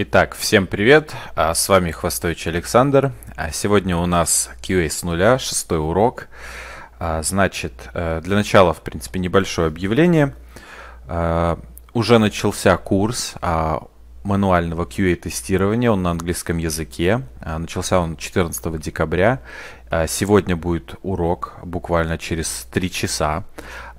Итак, всем привет, а, с вами Хвостович Александр. А, сегодня у нас QA с нуля, шестой урок. А, значит, э, для начала, в принципе, небольшое объявление. Уже начался курс мануального QA-тестирования, он на английском языке. Начался он 14 декабря. Сегодня будет урок, буквально через 3 часа.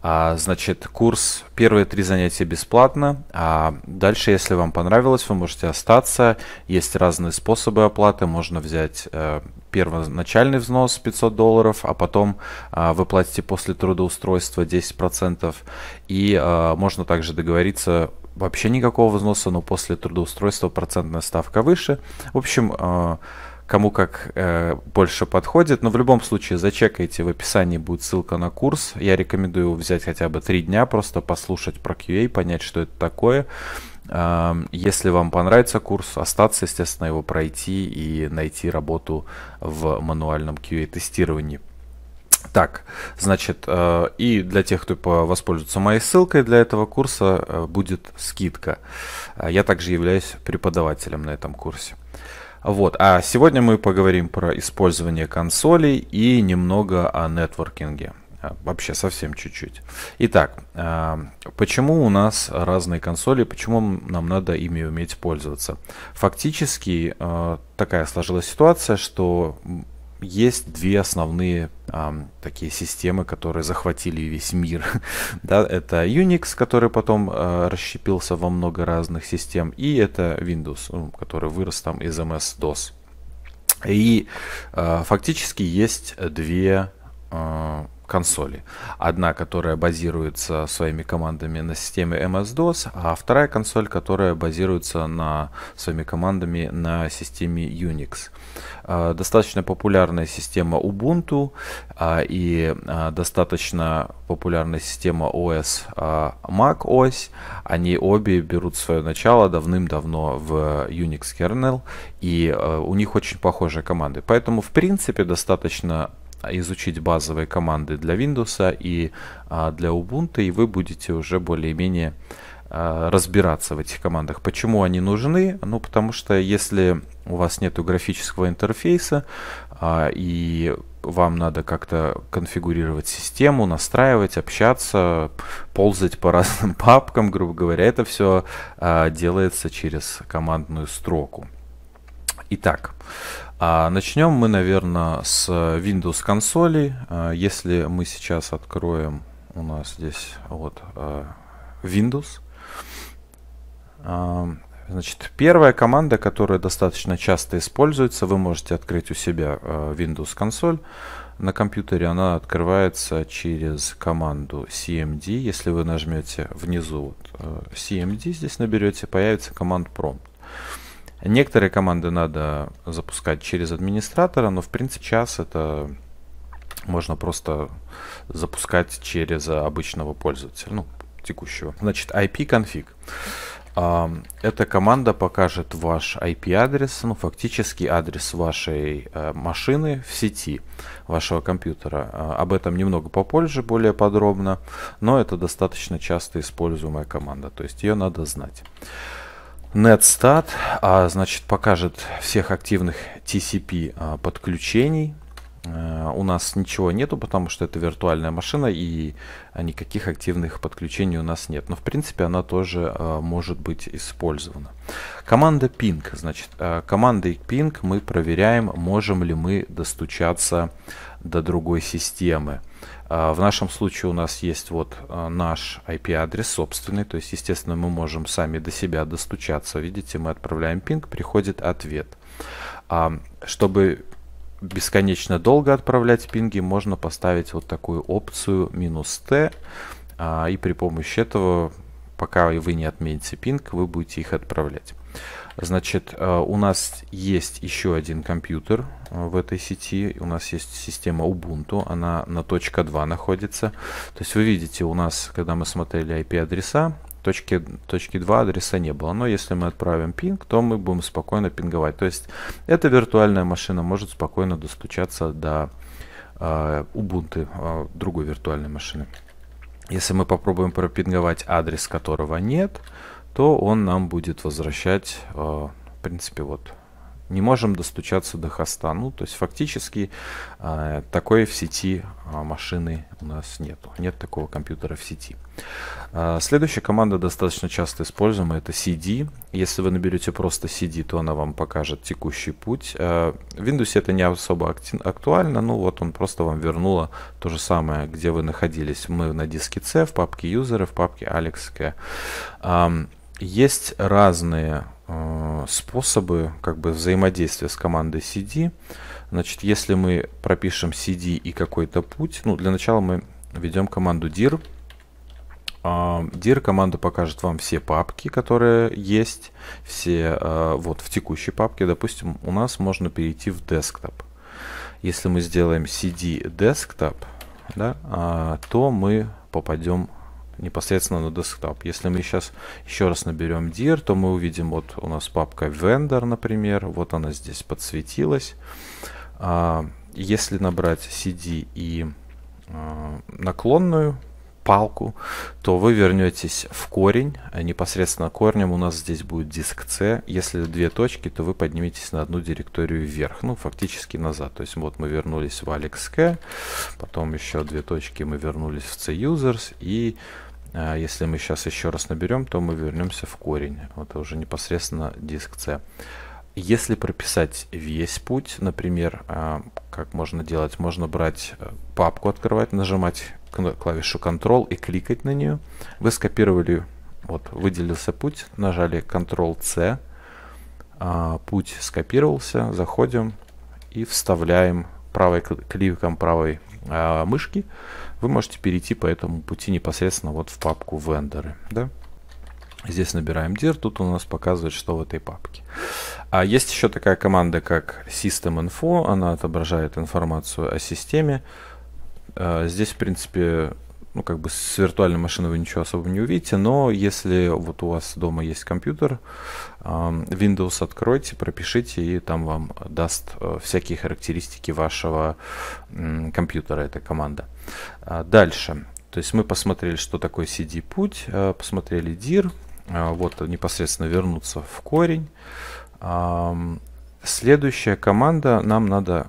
А, значит, курс, первые три занятия бесплатно, а дальше, если вам понравилось, вы можете остаться. Есть разные способы оплаты, можно взять э, первоначальный взнос 500 долларов, а потом а, вы платите после трудоустройства 10%. И э, можно также договориться вообще никакого взноса, но после трудоустройства процентная ставка выше. В общем, э, кому как э, больше подходит. Но в любом случае зачекайте, в описании будет ссылка на курс. Я рекомендую его взять хотя бы 3 дня, просто послушать про QA, понять, что это такое. Э, если вам понравится курс, остаться, естественно, его пройти и найти работу в мануальном QA-тестировании. Так, значит, э, и для тех, кто воспользуется моей ссылкой для этого курса, э, будет скидка. Э, я также являюсь преподавателем на этом курсе. Вот. А сегодня мы поговорим про использование консолей и немного о нетворкинге. А, вообще совсем чуть-чуть. Итак, а, почему у нас разные консоли, почему нам надо ими уметь пользоваться? Фактически а, такая сложилась ситуация, что есть две основные такие системы, которые захватили весь мир. да, это Unix, который потом uh, расщепился во много разных систем, и это Windows, который вырос там из MS-DOS. И uh, фактически есть две uh, консоли. Одна, которая базируется своими командами на системе MS-DOS, а вторая консоль, которая базируется на, своими командами на системе Unix. А, достаточно популярная система Ubuntu а, и а, достаточно популярная система OS Mac OS. Они обе берут свое начало давным-давно в Unix kernel, и у них очень похожие команды. Поэтому, в принципе, достаточно а, изучить базовые команды для Windows и а, для Ubuntu, и вы будете уже более-менее а, разбираться в этих командах. Почему они нужны? Ну, потому что если у вас нет графического интерфейса и вам надо как-то конфигурировать систему, настраивать, общаться, ползать по разным папкам, грубо говоря, это все делается через командную строку. Итак, а начнем мы, наверное, с Windows консолей. А, если мы сейчас откроем у нас здесь вот а, Windows, а, Значит, первая команда, которая достаточно часто используется, вы можете открыть у себя Windows консоль на компьютере. Она открывается через команду CMD. Если вы нажмете внизу вот, CMD, здесь наберете, появится команд prompt. Некоторые команды надо запускать через администратора, но в принципе сейчас это можно просто запускать через обычного пользователя, ну, текущего. Значит, IP-конфиг. А, эта команда покажет ваш IP-адрес, ну, фактически адрес вашей э, машины в сети вашего компьютера. А, об этом немного попозже, более подробно, но это достаточно часто используемая команда, то есть ее надо знать. NetStat, а, значит, покажет всех активных TCP а, подключений. А, у нас ничего нету, потому что это виртуальная машина и никаких активных подключений у нас нет. Но, в принципе, она тоже а, может быть использована. Команда ping. Значит, а, командой ping мы проверяем, можем ли мы достучаться до другой системы. А, в нашем случае у нас есть вот а, наш IP-адрес собственный, то есть, естественно, мы можем сами до себя достучаться. Видите, мы отправляем пинг, приходит ответ. А, чтобы бесконечно долго отправлять пинги, можно поставить вот такую опцию минус «Т», и при помощи этого, пока вы не отмените пинг, вы будете их отправлять. Значит, э, у нас есть еще один компьютер э, в этой сети. У нас есть система Ubuntu, она на точка 2 находится. То есть вы видите, у нас, когда мы смотрели IP-адреса, точки, точки 2 адреса не было. Но если мы отправим пинг, то мы будем спокойно пинговать. То есть эта виртуальная машина может спокойно достучаться до э, Ubuntu, э, другой виртуальной машины. Если мы попробуем пропинговать адрес, которого нет, то он нам будет возвращать, э, в принципе, вот не можем достучаться до хоста. Ну, то есть фактически э, такой в сети э, машины у нас нету, Нет такого компьютера в сети. следующая команда достаточно часто используемая, это CD. Если вы наберете просто CD, то она вам покажет текущий путь. в Windows это не особо актуально, ну вот он просто вам вернула то же самое, где вы находились. Мы на диске C, в папке юзеры, в папке Alex есть разные э, способы как бы взаимодействия с командой CD. Значит, если мы пропишем CD и какой-то путь, ну, для начала мы ведем команду dir. А, dir команда покажет вам все папки, которые есть, все э, вот в текущей папке. Допустим, у нас можно перейти в десктоп. Если мы сделаем CD desktop, да, а, то мы попадем непосредственно на десктоп. Если мы сейчас еще раз наберем dir, то мы увидим, вот у нас папка vendor, например, вот она здесь подсветилась. А, если набрать cd и а, наклонную палку, то вы вернетесь в корень, непосредственно корнем у нас здесь будет диск C, если две точки, то вы подниметесь на одну директорию вверх, ну фактически назад, то есть вот мы вернулись в AlexK, потом еще две точки мы вернулись в C-Users и а если мы сейчас еще раз наберем, то мы вернемся в корень. Вот уже непосредственно диск C. Если прописать весь путь, например, а, как можно делать? Можно брать э, папку, открывать, нажимать клавишу Ctrl и кликать на нее. Вы скопировали, вот выделился путь, нажали Ctrl-C, а, путь скопировался, заходим и вставляем правой кликом правой мышки вы можете перейти по этому пути непосредственно вот в папку вендоры. Да? Здесь набираем dir, тут у нас показывает, что в этой папке. А есть еще такая команда, как system info, она отображает информацию о системе. А здесь, в принципе, ну, как бы с виртуальной машиной вы ничего особо не увидите, но если вот у вас дома есть компьютер, Windows откройте, пропишите, и там вам даст э, всякие характеристики вашего компьютера эта команда. А, дальше. То есть мы посмотрели, что такое CD-путь, э, посмотрели DIR, э, вот непосредственно вернуться в корень. Следующая команда нам надо,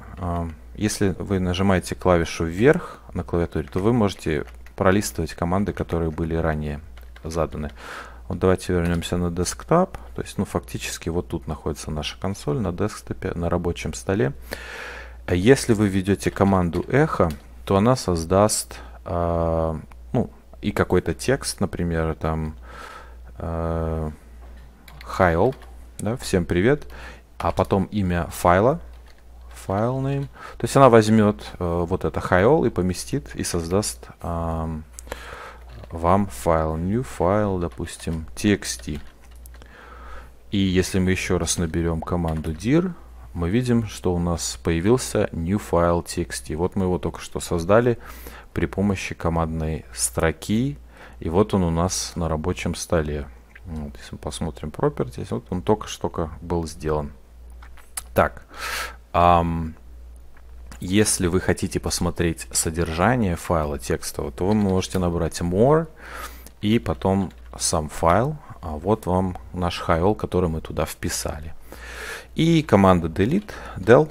если вы нажимаете клавишу вверх на клавиатуре, то вы можете пролистывать команды, которые были ранее заданы. Вот давайте вернемся на десктоп. То есть, ну, фактически вот тут находится наша консоль на десктопе, на рабочем столе. А если вы введете команду эхо, то она создаст э, ну, и какой-то текст, например, там э, Хайл, да, всем привет, а потом имя файла, file name. То есть она возьмет э, вот это hiol и поместит и создаст э, вам файл. New file, допустим, txt. И если мы еще раз наберем команду dir, мы видим, что у нас появился new file txt. Вот мы его только что создали при помощи командной строки. И вот он у нас на рабочем столе. Вот, если мы посмотрим properties, вот он только что был сделан. Так, Um, если вы хотите посмотреть содержание файла текстового, то вы можете набрать more и потом сам файл. А вот вам наш хайл, который мы туда вписали. И команда delete, del,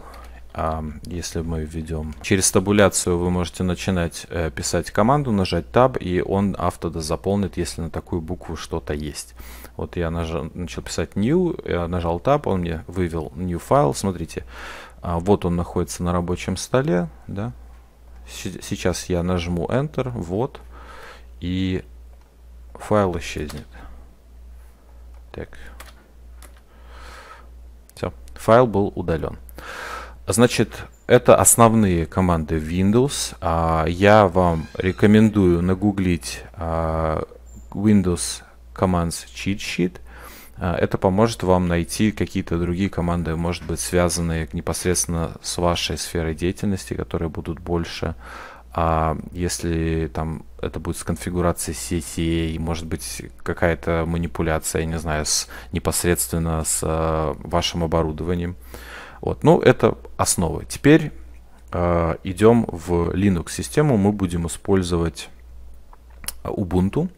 если мы введем через табуляцию, вы можете начинать э, писать команду, нажать Tab, и он автозаполнит, если на такую букву что-то есть. Вот я нажал, начал писать New, нажал Tab, он мне вывел New файл. Смотрите, а вот он находится на рабочем столе, да. Сейчас я нажму Enter, вот, и файл исчезнет. Так. Все, файл был удален. Значит, это основные команды Windows. А я вам рекомендую нагуглить а, Windows Commands Cheat Sheet – а, это поможет вам найти какие-то другие команды, может быть, связанные непосредственно с вашей сферой деятельности, которые будут больше. А если там это будет с конфигурацией сети, может быть какая-то манипуляция, я не знаю, с, непосредственно с э, вашим оборудованием. Вот, ну это основа. Теперь э, идем в Linux систему, мы будем использовать Ubuntu.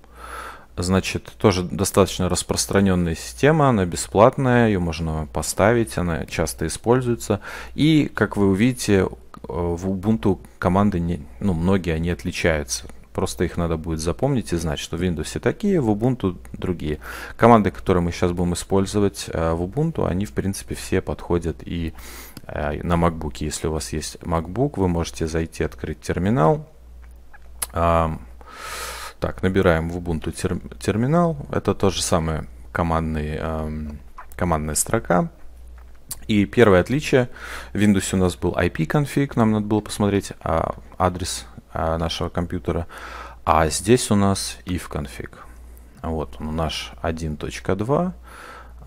Значит, тоже достаточно распространенная система, она бесплатная, ее можно поставить, она часто используется. И, как вы увидите, э, в Ubuntu команды, не, ну, многие они отличаются. Просто их надо будет запомнить и знать, что в Windows такие, в Ubuntu другие. Команды, которые мы сейчас будем использовать э, в Ubuntu, они, в принципе, все подходят и э, на MacBook. Если у вас есть MacBook, вы можете зайти, открыть терминал. Э, так, набираем в Ubuntu тер терминал. Это то же самое командный, эм, командная строка. И первое отличие. В Windows у нас был IP-конфиг, нам надо было посмотреть а, адрес а, нашего компьютера. А здесь у нас if-конфиг. Вот он наш 1.2.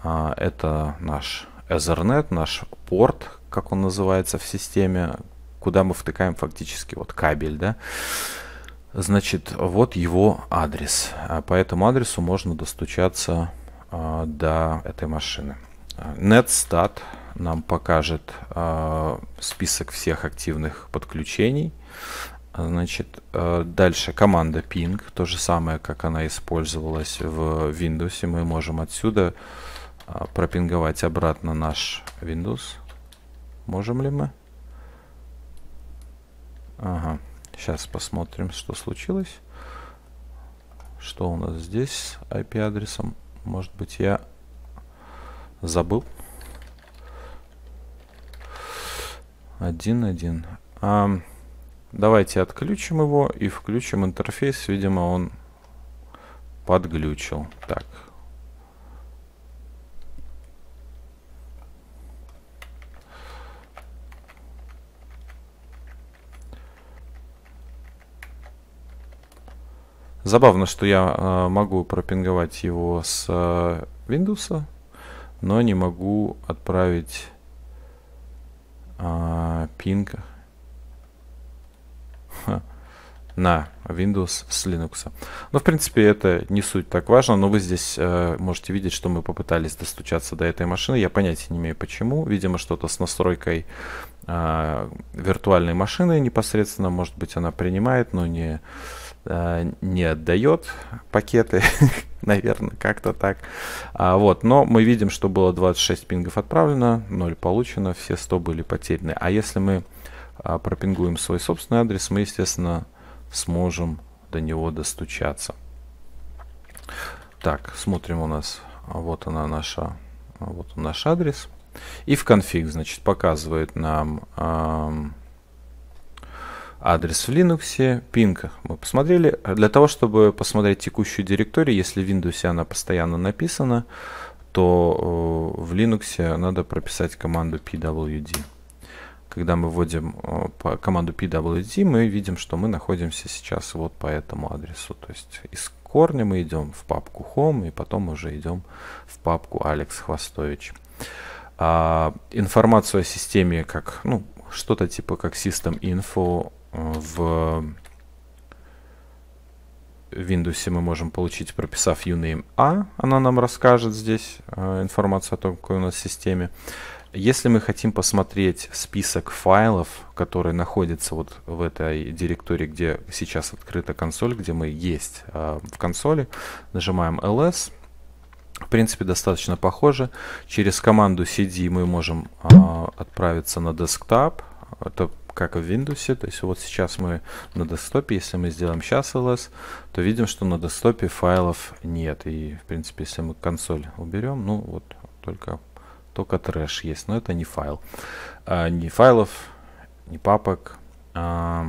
А, это наш Ethernet, наш порт, как он называется в системе, куда мы втыкаем фактически вот кабель, да. Значит, вот его адрес. А по этому адресу можно достучаться э, до этой машины. Netstat нам покажет э, список всех активных подключений. Значит, э, дальше команда ping, то же самое, как она использовалась в Windows. Мы можем отсюда э, пропинговать обратно наш Windows. Можем ли мы? Ага. Сейчас посмотрим, что случилось. Что у нас здесь с IP-адресом? Может быть, я забыл. 1.1. А, давайте отключим его и включим интерфейс. Видимо, он подглючил. Так, Забавно, что я а, могу пропинговать его с а, Windows, но не могу отправить а, пинг на Windows с Linux. Но, в принципе, это не суть так важно, но вы здесь э, можете видеть, что мы попытались достучаться до этой машины. Я понятия не имею почему. Видимо, что-то с настройкой э, виртуальной машины непосредственно. Может быть, она принимает, но не Э, не отдает пакеты, наверное, как-то так. А, вот, но мы видим, что было 26 пингов отправлено, 0 получено, все 100 были потеряны. А если мы а, пропингуем свой собственный адрес, мы, естественно, сможем до него достучаться. Так, смотрим у нас, вот она наша, вот наш адрес. И в конфиг, значит, показывает нам... Эм, адрес в Linux, ping мы посмотрели. Для того, чтобы посмотреть текущую директорию, если в Windows она постоянно написана, то э, в Linux надо прописать команду pwd. Когда мы вводим э, по команду pwd, мы видим, что мы находимся сейчас вот по этому адресу. То есть из корня мы идем в папку home и потом уже идем в папку Алекс Хвостович. А, информацию о системе как, ну, что-то типа как System Info в Windows мы можем получить, прописав uname A. А, она нам расскажет здесь э, информацию о том, какой у нас в системе. Если мы хотим посмотреть список файлов, которые находятся вот в этой директории, где сейчас открыта консоль, где мы есть э, в консоли, нажимаем ls. В принципе, достаточно похоже. Через команду cd мы можем э, отправиться на десктап. Это как в Windows. То есть вот сейчас мы на десктопе, если мы сделаем сейчас ls, то видим, что на десктопе файлов нет. И, в принципе, если мы консоль уберем, ну вот только, только трэш есть, но это не файл. А, ни файлов, ни папок. А,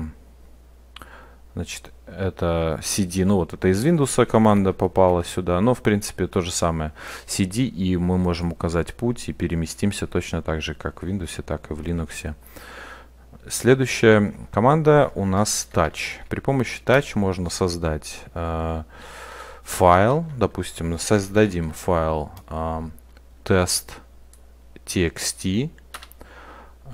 значит, это CD, ну вот это из Windows команда попала сюда, но в принципе то же самое CD, и мы можем указать путь и переместимся точно так же, как в Windows, так и в Linux. Следующая команда у нас touch. При помощи touch можно создать э, файл. Допустим, создадим файл э, test.txt.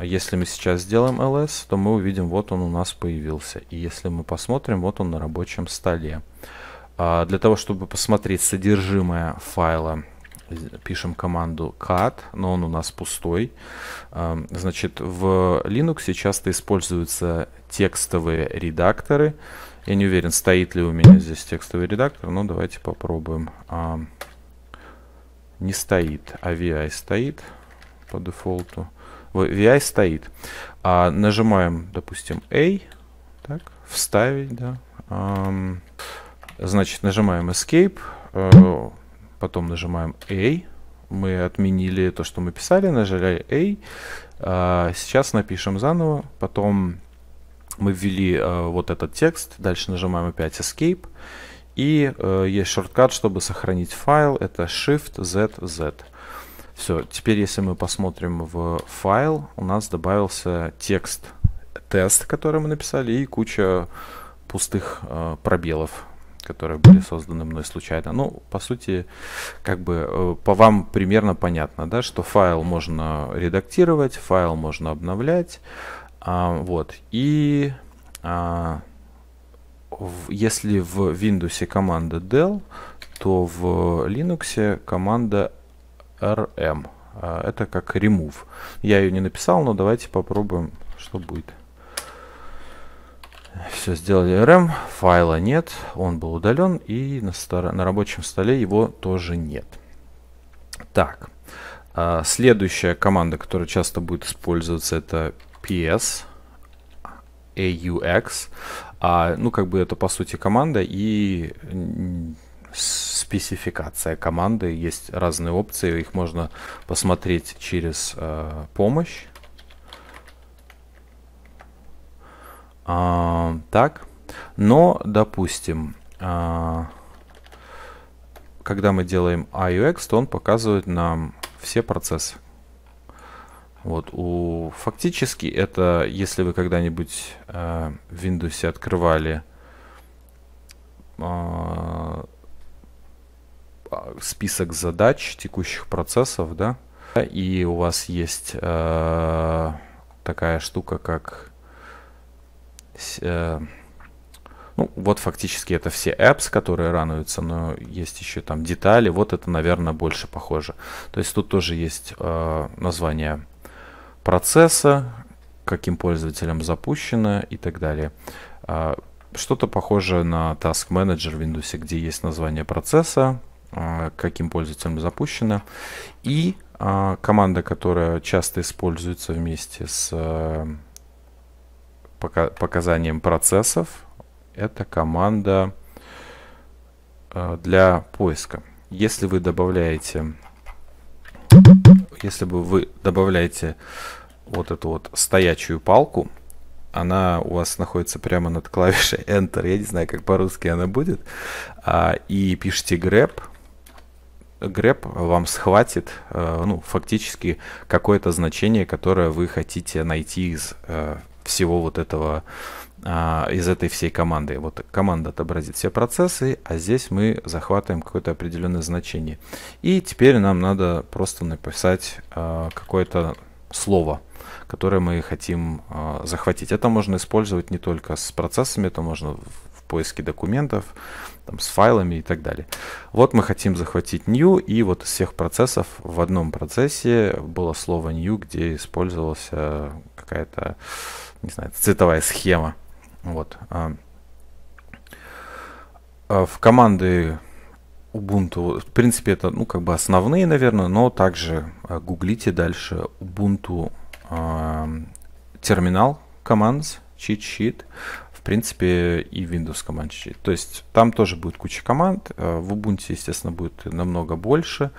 Если мы сейчас сделаем ls, то мы увидим, вот он у нас появился. И если мы посмотрим, вот он на рабочем столе. Э, для того, чтобы посмотреть содержимое файла пишем команду cat, но он у нас пустой. Эм, значит, в Linux часто используются текстовые редакторы. Я не уверен, стоит ли у меня здесь текстовый редактор, но давайте попробуем. Эм, не стоит, а VI стоит по дефолту. VI стоит. А, нажимаем, допустим, A. Так, вставить, да. Эм, значит, нажимаем Escape э, потом нажимаем A, мы отменили то, что мы писали, нажали A, а, сейчас напишем заново, потом мы ввели а, вот этот текст, дальше нажимаем опять Escape, и э, есть шорткат, чтобы сохранить файл, это Shift Z Z. Все, теперь если мы посмотрим в файл, у нас добавился текст, тест, который мы написали, и куча пустых э, пробелов, которые были созданы мной случайно. Ну, по сути, как бы э, по вам примерно понятно, да, что файл можно редактировать, файл можно обновлять, а, вот, и а, в, если в Windows команда del, то в Linux команда rm, а, это как remove. Я ее не написал, но давайте попробуем, что будет. Все, сделали RM, файла нет, он был удален, и на, стар... на рабочем столе его тоже нет. Так, а, следующая команда, которая часто будет использоваться, это PS, AUX. А, ну, как бы это, по сути, команда и спецификация команды. Есть разные опции, их можно посмотреть через э, помощь А, так, но, допустим, а, когда мы делаем IUX, то он показывает нам все процессы. Вот, у, фактически это, если вы когда-нибудь э, в Windows открывали э, список задач текущих процессов, да, и у вас есть э, такая штука, как Э, ну, вот фактически это все apps, которые рануются, но есть еще там детали. Вот это, наверное, больше похоже. То есть тут тоже есть э, название процесса, каким пользователем запущено и так далее. Э, что-то похоже на Task Manager в Windows, где есть название процесса, э, каким пользователем запущено. И э, команда, которая часто используется вместе с... Э, показаниям процессов. Это команда э, для поиска. Если вы добавляете, если бы вы добавляете вот эту вот стоячую палку, она у вас находится прямо над клавишей Enter, я не знаю, как по-русски она будет, а, и пишите grep grep вам схватит, э, ну, фактически какое-то значение, которое вы хотите найти из э, всего вот этого, а, из этой всей команды. Вот команда отобразит все процессы, а здесь мы захватываем какое-то определенное значение. И теперь нам надо просто написать а, какое-то слово, которое мы хотим а, захватить. Это можно использовать не только с процессами, это можно в поиске документов, там, с файлами и так далее. Вот мы хотим захватить new, и вот из всех процессов в одном процессе было слово new, где использовался какая-то не знаю, цветовая схема. Вот. А, а в команды Ubuntu, в принципе, это, ну, как бы основные, наверное, но также а, гуглите дальше Ubuntu терминал commands, cheat sheet в принципе, и Windows команд щит. То есть там тоже будет куча команд. Э, в Ubuntu, естественно, будет намного больше,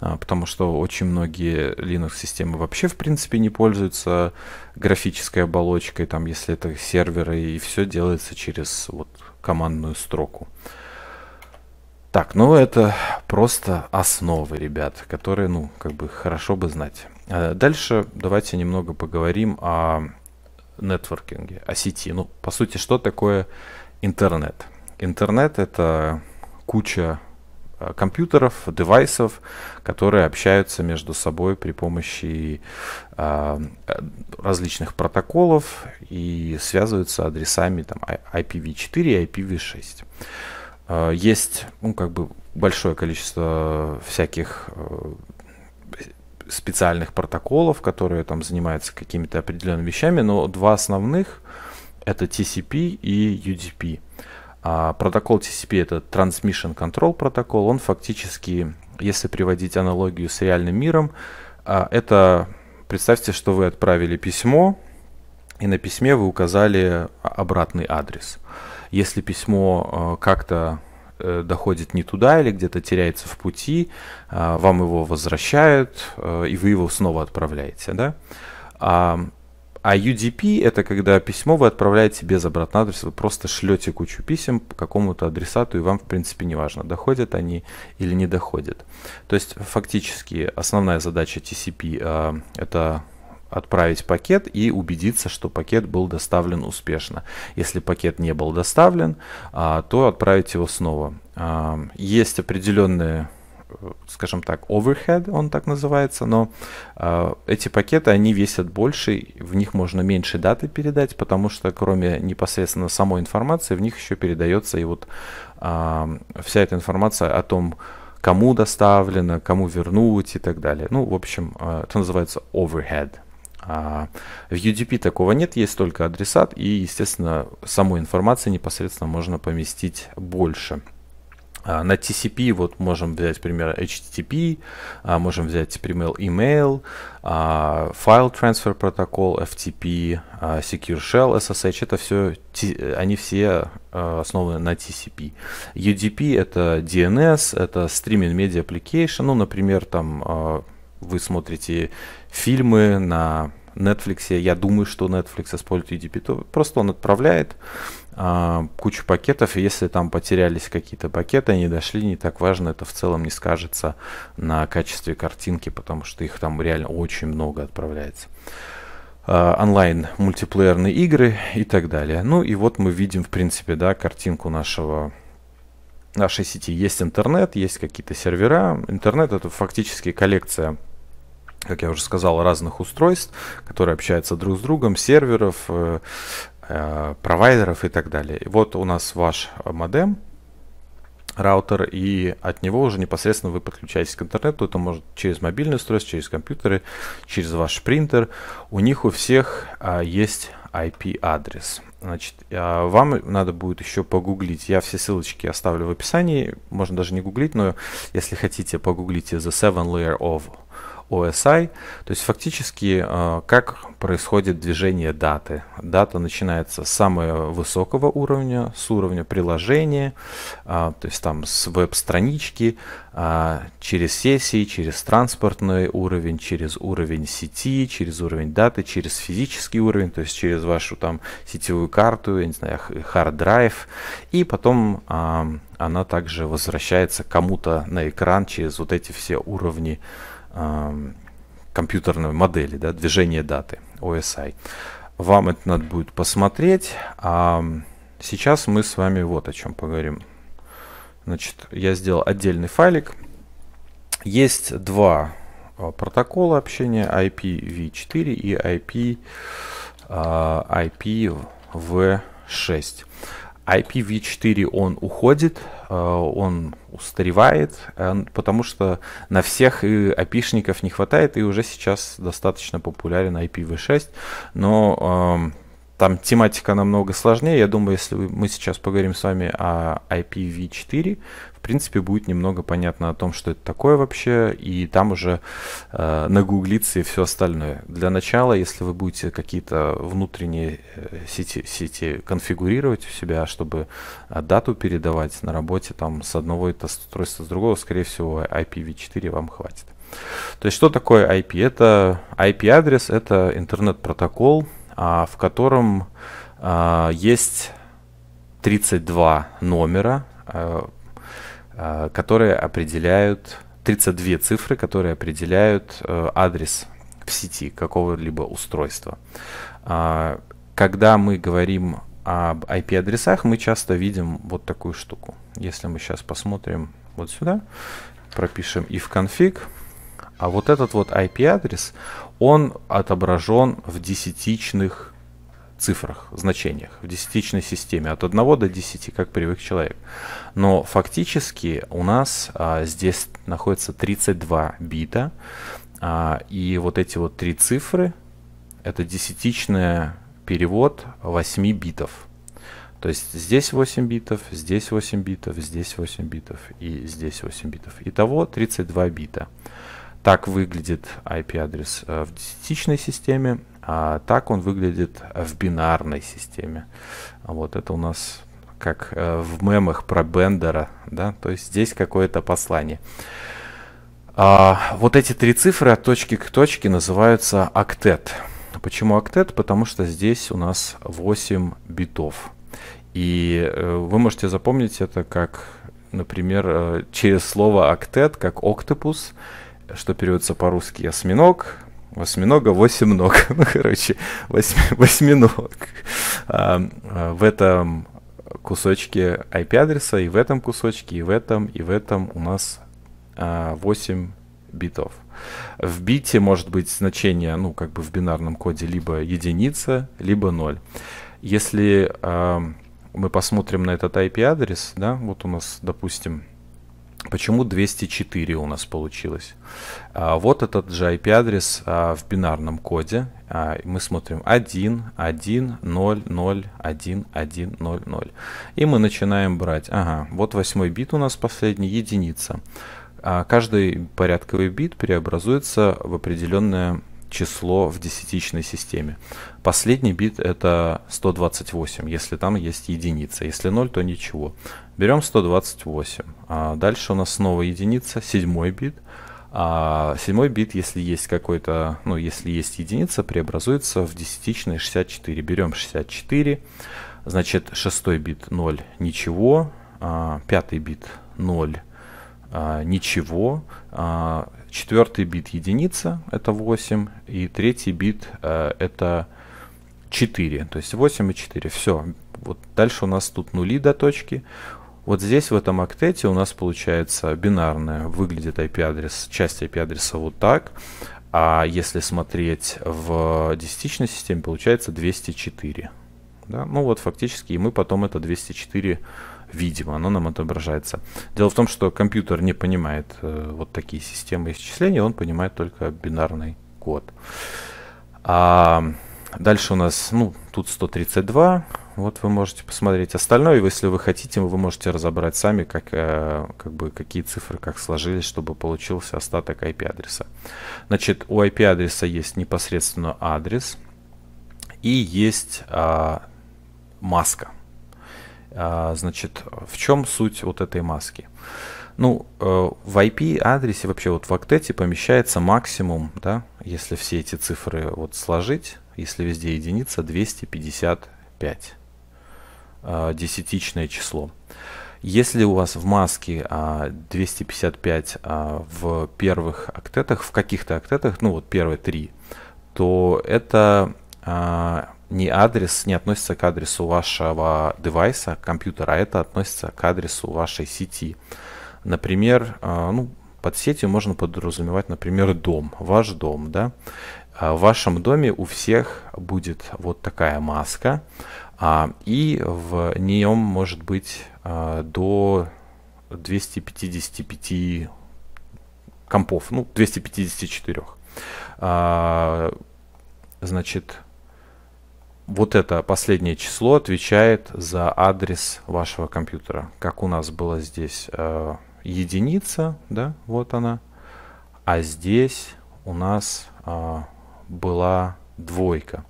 э, потому что очень многие Linux-системы вообще, в принципе, не пользуются графической оболочкой, там, если это серверы, и все делается через вот командную строку. Так, ну это просто основы, ребят, которые, ну, как бы хорошо бы знать. Э, дальше давайте немного поговорим о нетворкинге, о сети. Ну, по сути, что такое интернет? Интернет — это куча э, компьютеров, девайсов, которые общаются между собой при помощи э, э различных протоколов и связываются адресами там, IPv4 а, и IPv6. Э, есть ну, как бы большое количество всяких э, специальных протоколов, которые там занимаются какими-то определенными вещами, но два основных это TCP и UDP. А протокол TCP это Transmission Control протокол, он фактически, если приводить аналогию с реальным миром, а, это представьте, что вы отправили письмо, и на письме вы указали обратный адрес. Если письмо а, как-то Э, доходит не туда или где-то теряется в пути, а, вам его возвращают, э, и вы его снова отправляете, да? А, а UDP — это когда письмо вы отправляете без обратного адреса, вы просто шлете кучу писем по какому-то адресату, и вам, в принципе, не важно, доходят они или не доходят. То есть, фактически, основная задача TCP э, это отправить пакет и убедиться, что пакет был доставлен успешно. Если пакет не был доставлен, а, то отправить его снова. А, есть определенные э, скажем так, overhead, он так называется, но э, эти пакеты, они весят больше, в них можно меньше даты передать, потому что кроме непосредственно самой информации, в них еще передается и вот э, вся эта информация о том, кому доставлено, кому вернуть и так далее. Ну, в общем, э, это называется overhead – а в UDP такого нет, есть только адресат, и, естественно, самой информации непосредственно можно поместить больше. А, на TCP вот можем взять пример HTTP, а, можем взять пример email, а, file transfer протокол, FTP, secure shell, SSH. Это все, они все основаны на TCP. UDP это DNS, это streaming media application. Ну, например, там вы смотрите фильмы на Netflix, я думаю, что Netflix использует UDP, то просто он отправляет а, кучу пакетов, и если там потерялись какие-то пакеты, они дошли, не так важно, это в целом не скажется на качестве картинки, потому что их там реально очень много отправляется а, онлайн мультиплеерные игры и так далее. Ну и вот мы видим, в принципе, да, картинку нашего нашей сети. Есть интернет, есть какие-то сервера. Интернет это фактически коллекция как я уже сказал, разных устройств, которые общаются друг с другом, серверов, э, э, провайдеров и так далее. И вот у нас ваш модем, раутер, и от него уже непосредственно вы подключаетесь к интернету. Это может через мобильное устройство, через компьютеры, через ваш принтер. У них у всех а, есть IP-адрес. Значит, а, вам надо будет еще погуглить. Я все ссылочки оставлю в описании. Можно даже не гуглить, но если хотите, погуглите The Seven Layer of OSI. То есть фактически э, как происходит движение даты. Дата начинается с самого высокого уровня, с уровня приложения, э, то есть там с веб-странички, э, через сессии, через транспортный уровень, через уровень сети, через уровень даты, через физический уровень, то есть через вашу там сетевую карту, я не знаю, хард-драйв. И потом она также возвращается кому-то на экран через вот эти все уровни компьютерной модели, да, движение даты, OSI. Вам это надо будет посмотреть. А сейчас мы с вами вот о чем поговорим. Значит, я сделал отдельный файлик. Есть два а, протокола общения IPv4 и IP, IPv6. IPv4 он уходит, э, он устаревает, э, потому что на всех и IP-шников не хватает, и уже сейчас достаточно популярен IPv6, но эм, там тематика намного сложнее. Я думаю, если мы сейчас поговорим с вами о IPv4, в принципе, будет немного понятно о том, что это такое вообще, и там уже э, нагуглиться и все остальное. Для начала, если вы будете какие-то внутренние э, сети, сети конфигурировать у себя, чтобы э, дату передавать на работе там с одного это устройства с другого, скорее всего, IPv4 вам хватит. То есть что такое IP? Это IP-адрес, это интернет-протокол, а, в котором а, есть 32 номера, а, которые определяют 32 цифры, которые определяют э, адрес в сети какого-либо устройства. Когда мы говорим об IP-адресах, мы часто видим вот такую штуку. Если мы сейчас посмотрим вот сюда, пропишем if config, а вот этот вот IP-адрес, он отображен в десятичных цифрах, значениях, в десятичной системе, от 1 до 10, как привык человек. Но фактически у нас а, здесь находится 32 бита, а, и вот эти вот три цифры, это десятичный перевод 8 битов. То есть здесь 8 битов, здесь 8 битов, здесь 8 битов и здесь 8 битов. Итого 32 бита. Так выглядит IP-адрес э, в десятичной системе, а так он выглядит в бинарной системе. Вот это у нас как э, в мемах про Бендера, да, то есть здесь какое-то послание. А, вот эти три цифры от точки к точке называются октет. Почему октет? Потому что здесь у нас 8 битов. И э, вы можете запомнить это как, например, через слово октет, как октопус, что переводится по-русски осьминог, Осьминога, восемног. Ну, короче, восьми, восьминог. А, а, в этом кусочке IP-адреса, и в этом кусочке, и в этом, и в этом у нас а, 8 битов. В бите может быть значение, ну, как бы в бинарном коде, либо единица, либо 0. Если а, мы посмотрим на этот IP-адрес, да, вот у нас, допустим, Почему 204 у нас получилось? А, вот этот же IP-адрес а, в бинарном коде. А, мы смотрим 1, 1, 0, 0, 1, 1, 0, 0. И мы начинаем брать. Ага, вот восьмой бит у нас последний, единица. А, каждый порядковый бит преобразуется в определенное число в десятичной системе. Последний бит это 128, если там есть единица. Если 0, то ничего. Берем 128. А дальше у нас снова единица, седьмой бит. А седьмой бит, если есть какой-то, ну, если есть единица, преобразуется в десятичный 64. Берем 64. Значит, шестой бит 0, ничего. А, пятый бит 0, а, ничего. А, Четвертый бит единица, это 8, и третий бит э, это 4, то есть 8 и 4. Все, вот дальше у нас тут нули до точки. Вот здесь в этом октете у нас получается бинарное выглядит IP-адрес, часть IP-адреса вот так, а если смотреть в десятичной системе, получается 204. Да? Ну вот фактически, и мы потом это 204 видимо, оно нам отображается. Дело в том, что компьютер не понимает э, вот такие системы исчисления, он понимает только бинарный код. А дальше у нас, ну, тут 132, вот вы можете посмотреть остальное, если вы хотите, вы можете разобрать сами, как, э, как бы, какие цифры как сложились, чтобы получился остаток IP-адреса. Значит, у IP-адреса есть непосредственно адрес и есть э, маска. А, значит, в чем суть вот этой маски? Ну, э, в IP-адресе вообще вот в октете помещается максимум, да, если все эти цифры вот сложить, если везде единица, 255. Э, десятичное число. Если у вас в маске а, 255 а, в первых октетах, в каких-то октетах, ну вот первые три, то это а, не адрес не относится к адресу вашего девайса, компьютера, а это относится к адресу вашей сети. Например, э, ну, под сетью можно подразумевать, например, дом, ваш дом, да. Э, в вашем доме у всех будет вот такая маска, а, и в нем может быть э, до 255 компов, ну, 254. А, значит, вот это последнее число отвечает за адрес вашего компьютера. Как у нас было здесь э, единица, да, вот она, а здесь у нас э, была двойка.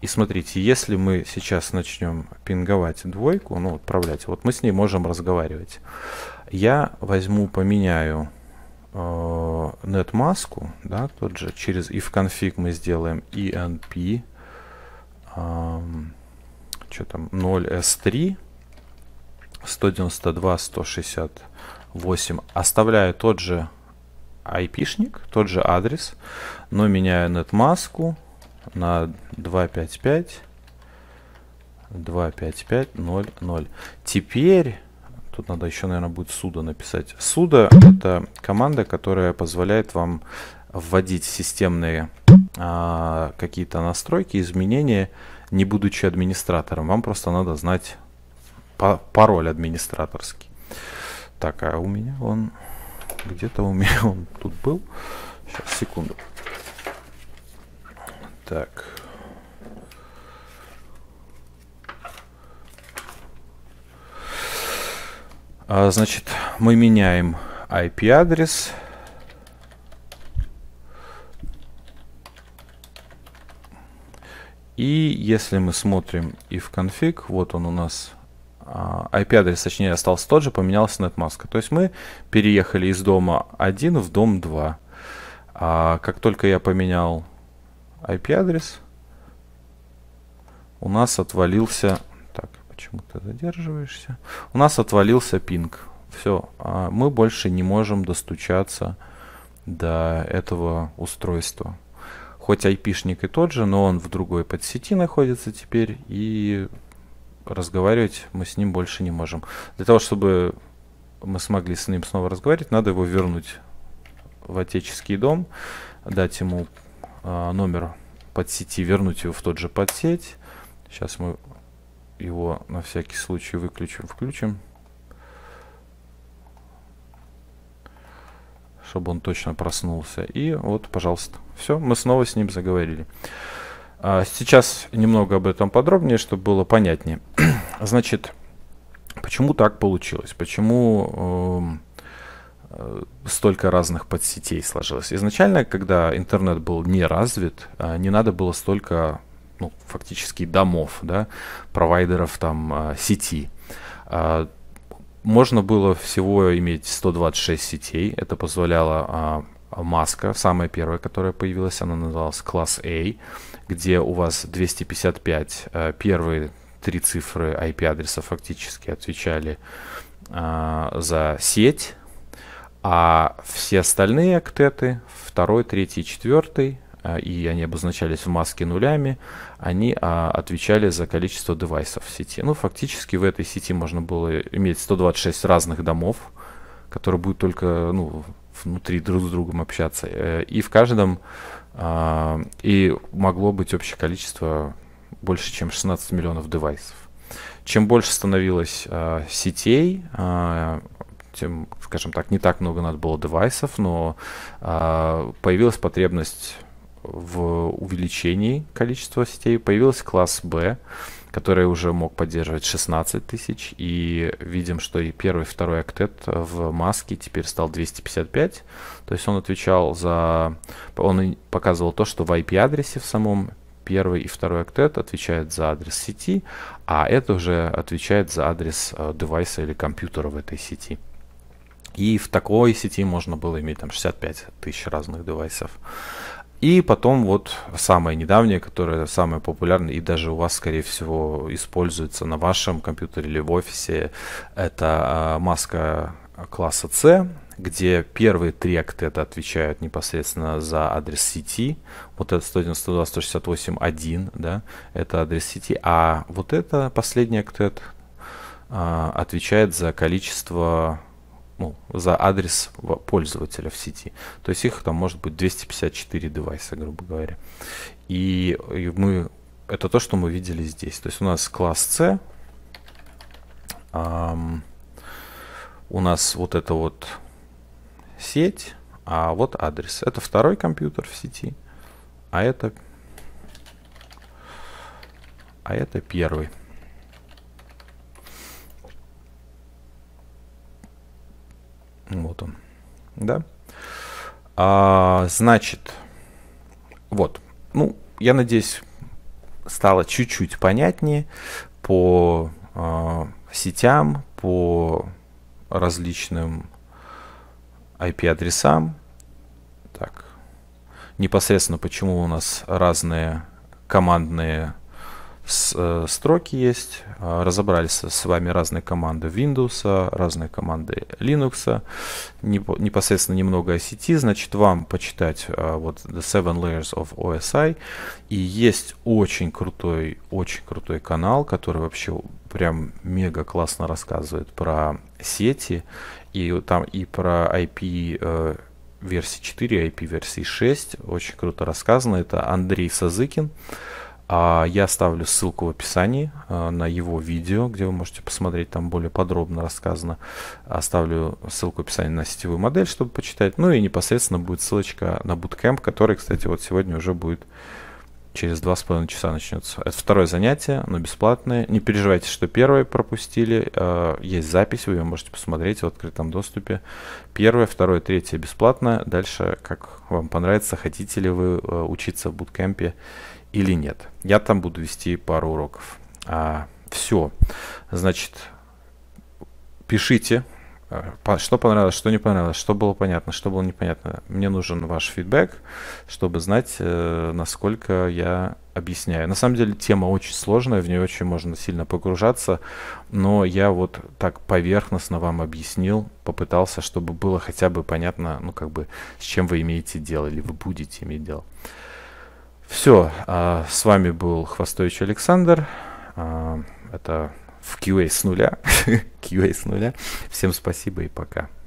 И смотрите, если мы сейчас начнем пинговать двойку, ну, отправлять, вот мы с ней можем разговаривать. Я возьму, поменяю э, netmasку, да, тот же, через if config мы сделаем enp что там, 0S3, 192, 168. Оставляю тот же айпишник, тот же адрес, но меняю net-маску на 255 25500. Теперь тут надо еще, наверное, будет суда написать. Суда это команда, которая позволяет вам вводить системные а, какие-то настройки, изменения, не будучи администратором. Вам просто надо знать пароль администраторский. Так, а у меня он... Где-то у меня он тут был. Сейчас, секунду. Так. А, значит, мы меняем IP-адрес. И если мы смотрим if config, вот он у нас а, IP-адрес, точнее, остался тот же, поменялся NetMask. То есть мы переехали из дома 1 в дом 2. А как только я поменял IP-адрес, у нас отвалился... Так, почему ты задерживаешься? У нас отвалился пинг. Все, а мы больше не можем достучаться до этого устройства хоть айпишник и тот же, но он в другой подсети находится теперь, и разговаривать мы с ним больше не можем. Для того, чтобы мы смогли с ним снова разговаривать, надо его вернуть в отеческий дом, дать ему э, номер подсети, вернуть его в тот же подсеть. Сейчас мы его на всякий случай выключим, включим. Чтобы он точно проснулся. И вот, пожалуйста. Все, мы снова с ним заговорили. А, сейчас немного об этом подробнее, чтобы было понятнее. Значит, почему так получилось? Почему эм, э, столько разных подсетей сложилось? Изначально, когда интернет был не развит, а, не надо было столько ну, фактически домов, да, провайдеров там а, сети. А, можно было всего иметь 126 сетей. Это позволяло маска, самая первая, которая появилась, она называлась класс A, а», где у вас 255 э, первые три цифры IP-адреса фактически отвечали э, за сеть, а все остальные октеты, второй, третий, четвертый, э, и они обозначались в маске нулями, они э, отвечали за количество девайсов в сети. Ну, фактически в этой сети можно было иметь 126 разных домов, которые будут только ну, внутри друг с другом общаться. Э, и в каждом а, и могло быть общее количество больше, чем 16 миллионов девайсов. Чем больше становилось а, сетей, а, тем, скажем так, не так много надо было девайсов, но появилась потребность в увеличении количества сетей, появился класс B, который уже мог поддерживать 16 тысяч. И видим, что и первый, второй октет в маске теперь стал 255. То есть он отвечал за... Он показывал то, что в IP-адресе в самом первый и второй октет отвечает за адрес сети, а это уже отвечает за адрес э, девайса или компьютера в этой сети. И в такой сети можно было иметь там 65 тысяч разных девайсов. И потом вот самое недавнее, которое самое популярное и даже у вас, скорее всего, используется на вашем компьютере или в офисе, это а, маска класса C, где первые три актета отвечают непосредственно за адрес сети. Вот это 192.168.1, да, это адрес сети, а вот это последний актет а, отвечает за количество ну, за адрес пользователя в сети. То есть их там может быть 254 девайса, грубо говоря. И, мы, это то, что мы видели здесь. То есть у нас класс C, эм, у нас вот это вот сеть, а вот адрес. Это второй компьютер в сети, а это, а это первый. Вот он. Да? А, значит, вот. Ну, я надеюсь, стало чуть-чуть понятнее по а, сетям, по различным IP-адресам. Так. Непосредственно, почему у нас разные командные Э, строки есть. А, разобрались с вами разные команды Windows, разные команды Linux, непосредственно немного о сети. Значит, вам почитать а, вот The Seven Layers of OSI. И есть очень крутой, очень крутой канал, который вообще прям мега классно рассказывает про сети и там и про IP э, версии 4, IP версии 6. Очень круто рассказано. Это Андрей Сазыкин. А я оставлю ссылку в описании а, на его видео, где вы можете посмотреть, там более подробно рассказано. Оставлю ссылку в описании на сетевую модель, чтобы почитать. Ну и непосредственно будет ссылочка на Bootcamp, который, кстати, вот сегодня уже будет через 2,5 часа начнется. Это второе занятие, но бесплатное. Не переживайте, что первое пропустили. А, есть запись, вы ее можете посмотреть в открытом доступе. Первое, второе, третье бесплатно. Дальше, как вам понравится, хотите ли вы э, учиться в буткемпе или нет. Я там буду вести пару уроков. А, все. Значит, пишите, э, что понравилось, что не понравилось, что было понятно, что было непонятно. Мне нужен ваш фидбэк, чтобы знать, э, насколько я объясняю. На самом деле тема очень сложная, в нее очень можно сильно погружаться, но я вот так поверхностно вам объяснил, попытался, чтобы было хотя бы понятно, ну как бы, с чем вы имеете дело или вы будете иметь дело. Все, а, с вами был Хвостович Александр. А, это в QA с нуля. QA с нуля. Всем спасибо и пока.